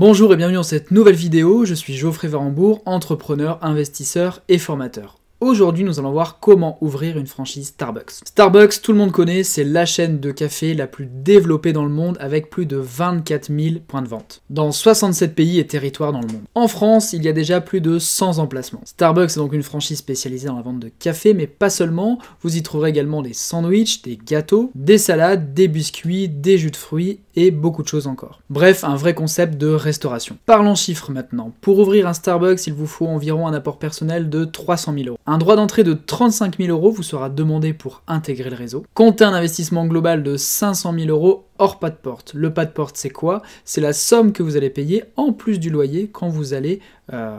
Bonjour et bienvenue dans cette nouvelle vidéo, je suis Geoffrey Varambourg, entrepreneur, investisseur et formateur. Aujourd'hui, nous allons voir comment ouvrir une franchise Starbucks. Starbucks, tout le monde connaît, c'est la chaîne de café la plus développée dans le monde avec plus de 24 000 points de vente dans 67 pays et territoires dans le monde. En France, il y a déjà plus de 100 emplacements. Starbucks est donc une franchise spécialisée dans la vente de café, mais pas seulement. Vous y trouverez également des sandwichs, des gâteaux, des salades, des biscuits, des jus de fruits et beaucoup de choses encore. Bref, un vrai concept de restauration. Parlons chiffres maintenant. Pour ouvrir un Starbucks, il vous faut environ un apport personnel de 300 000 euros un droit d'entrée de 35 000 euros vous sera demandé pour intégrer le réseau. Comptez un investissement global de 500 000 euros hors pas de porte. Le pas de porte, c'est quoi C'est la somme que vous allez payer en plus du loyer quand vous allez euh,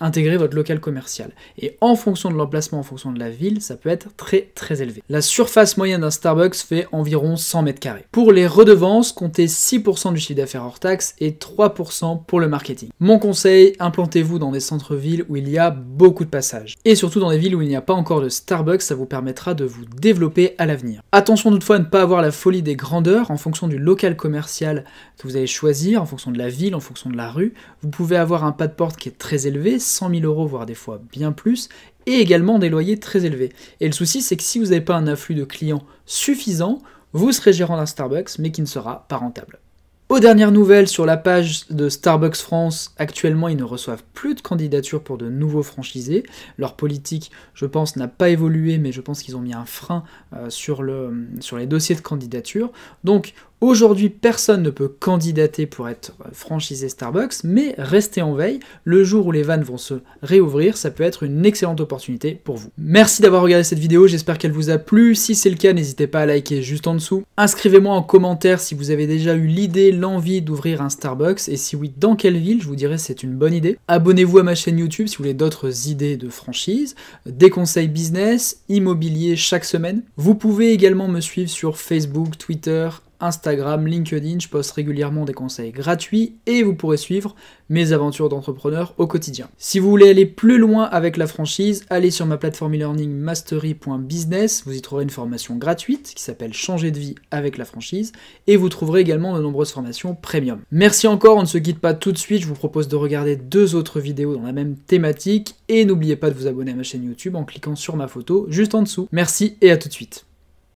intégrer votre local commercial. Et en fonction de l'emplacement, en fonction de la ville, ça peut être très très élevé. La surface moyenne d'un Starbucks fait environ 100 mètres carrés. Pour les redevances, comptez 6% du chiffre d'affaires hors taxe et 3% pour le marketing. Mon conseil, implantez-vous dans des centres-villes où il y a beaucoup de passages. Et surtout dans des villes où il n'y a pas encore de Starbucks, ça vous permettra de vous développer à l'avenir. Attention toutefois à ne pas avoir la folie des grandeurs en fonction fonction du local commercial que vous allez choisir, en fonction de la ville, en fonction de la rue, vous pouvez avoir un pas de porte qui est très élevé, 100 000 euros, voire des fois bien plus, et également des loyers très élevés. Et le souci, c'est que si vous n'avez pas un afflux de clients suffisant, vous serez gérant d'un Starbucks, mais qui ne sera pas rentable. Aux dernières nouvelles sur la page de Starbucks France, actuellement ils ne reçoivent plus de candidatures pour de nouveaux franchisés. Leur politique, je pense, n'a pas évolué, mais je pense qu'ils ont mis un frein euh, sur, sur les dossiers de candidature. Donc Aujourd'hui, personne ne peut candidater pour être euh, franchisé Starbucks, mais restez en veille. Le jour où les vannes vont se réouvrir, ça peut être une excellente opportunité pour vous. Merci d'avoir regardé cette vidéo, j'espère qu'elle vous a plu. Si c'est le cas, n'hésitez pas à liker juste en dessous. Inscrivez-moi en commentaire si vous avez déjà eu l'idée, l'envie d'ouvrir un Starbucks, et si oui, dans quelle ville, je vous dirais c'est une bonne idée. Abonnez-vous à ma chaîne YouTube si vous voulez d'autres idées de franchise, des conseils business, immobilier chaque semaine. Vous pouvez également me suivre sur Facebook, Twitter, Instagram, LinkedIn, je poste régulièrement des conseils gratuits et vous pourrez suivre mes aventures d'entrepreneur au quotidien. Si vous voulez aller plus loin avec la franchise, allez sur ma plateforme e-learning mastery.business, vous y trouverez une formation gratuite qui s'appelle Changer de vie avec la franchise et vous trouverez également de nombreuses formations premium. Merci encore, on ne se quitte pas tout de suite, je vous propose de regarder deux autres vidéos dans la même thématique et n'oubliez pas de vous abonner à ma chaîne YouTube en cliquant sur ma photo juste en dessous. Merci et à tout de suite.